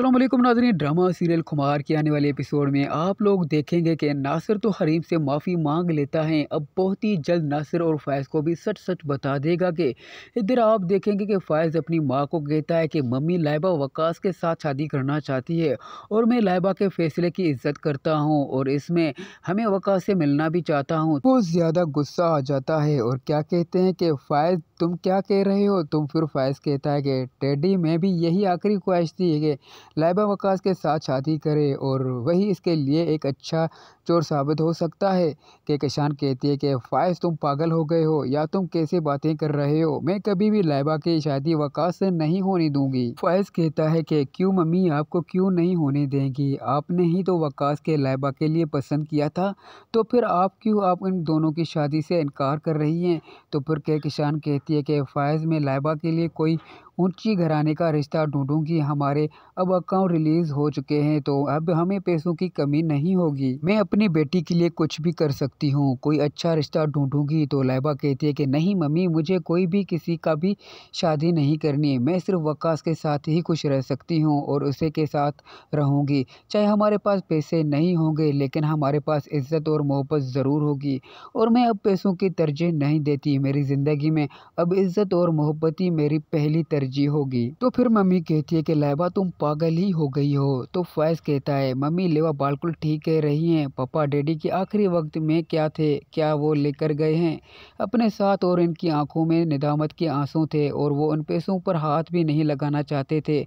अल्लाम नाजरीन drama serial खुमार के आने वाले एपिसोड में आप लोग देखेंगे कि नासिर तो हरीम से माफ़ी मांग लेता है अब बहुत ही जल्द नासिर और फैज़ को भी सच सच बता देगा कि इधर आप देखेंगे कि फैज़ अपनी माँ को कहता है कि मम्मी लाइबा वकास के साथ शादी करना चाहती है और मैं लाइबा के फैसले की इज्जत करता हूँ और इसमें हमें वकास से मिलना भी चाहता हूँ बहुत तो ज़्यादा गुस्सा आ जाता है और क्या कहते हैं कि फ़ैज़ तुम क्या कह रहे हो तुम फिर फैज़ कहता है कि टेडी मैं भी यही आखिरी ख्वाहिश थी लाइबा वकास के साथ शादी करे और वही इसके लिए एक अच्छा चोर साबित हो सकता है कि किशान कहती है कि फायज तुम पागल हो गए हो या तुम कैसे बातें कर रहे हो मैं कभी भी लाइबा की शादी वकास से नहीं होने दूंगी फायज कहता है कि क्यों मम्मी आपको क्यों नहीं होने देंगी आपने ही तो वकास के लाइबा के लिए पसंद किया था तो फिर आप क्यों आप इन दोनों की शादी से इनकार कर रही हैं तो फिर के किशान कहती है कि फ़ायज़ में लाइबा के लिए कोई ऊंची घराने का रिश्ता ढूंढूंगी हमारे अब अकाउंट रिलीज हो चुके हैं तो अब हमें पैसों की कमी नहीं होगी मैं अपनी बेटी के लिए कुछ भी कर सकती हूँ कोई अच्छा रिश्ता ढूंढूंगी तो लाइबा कहती है कि नहीं मम्मी मुझे कोई भी किसी का भी शादी नहीं करनी मैं सिर्फ वक्स के साथ ही खुश रह सकती हूँ और उसी के साथ रहूँगी चाहे हमारे पास पैसे नहीं होंगे लेकिन हमारे पास इज्जत और मोहब्बत ज़रूर होगी और मैं अब पैसों की तरजीह नहीं देती मेरी ज़िंदगी में अब इज्जत और मोहब्बत ही मेरी पहली तरजीह एलर्जी होगी तो फिर मम्मी कहती है कि लाइबा तुम पागल ही हो गई हो तो फैज कहता है मम्मी लेवा बिल्कुल ठीक कह रही हैं पापा डैडी के आखिरी वक्त में क्या थे क्या वो लेकर गए हैं अपने साथ और इनकी आंखों में निदामत के आंसू थे और वो उन पैसों पर हाथ भी नहीं लगाना चाहते थे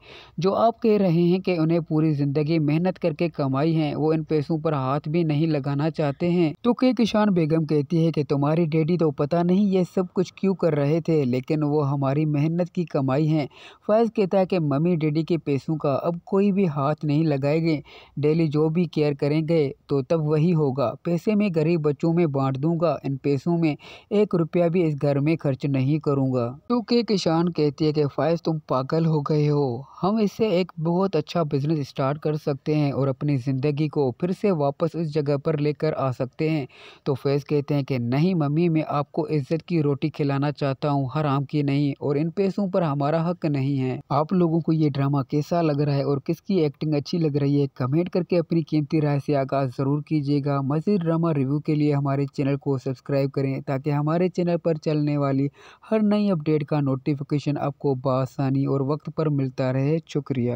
जो आप कह रहे हैं कि उन्हें पूरी ज़िंदगी मेहनत करके कमाई है वो इन पैसों पर हाथ भी नहीं लगाना चाहते हैं तो के किशान बेगम कहती है कि तुम्हारी डैडी तो पता नहीं ये सब कुछ क्यों कर रहे थे लेकिन वो हमारी मेहनत की कमाई आई हैं फैज़ कहता है कि मम्मी डैडी के पैसों का अब कोई भी हाथ नहीं लगाएंगे डेली जो भी केयर करेंगे तो तब वही होगा पैसे मैं गरीब बच्चों में बांट दूंगा इन पैसों में एक रुपया भी इस घर में खर्च नहीं करूँगा क्योंकि किसान कहती है कि फैज़ तुम पागल हो गए हो हम इससे एक बहुत अच्छा बिजनेस स्टार्ट कर सकते हैं और अपनी ज़िंदगी को फिर से वापस उस जगह पर लेकर आ सकते हैं तो फैज़ कहते हैं कि नहीं मम्मी मैं आपको इज़्ज़त की रोटी खिलाना चाहता हूँ हराम की नहीं और इन पैसों पर हमारा हक नहीं है आप लोगों को ये ड्रामा कैसा लग रहा है और किसकी एक्टिंग अच्छी लग रही है कमेंट करके अपनी कीमती राय से आगाज़ ज़रूर कीजिएगा मज़ीद ड्रामा रिव्यू के लिए हमारे चैनल को सब्सक्राइब करें ताकि हमारे चैनल पर चलने वाली हर नई अपडेट का नोटिफिकेशन आपको बसानी और वक्त पर मिलता रहे है शुक्रिया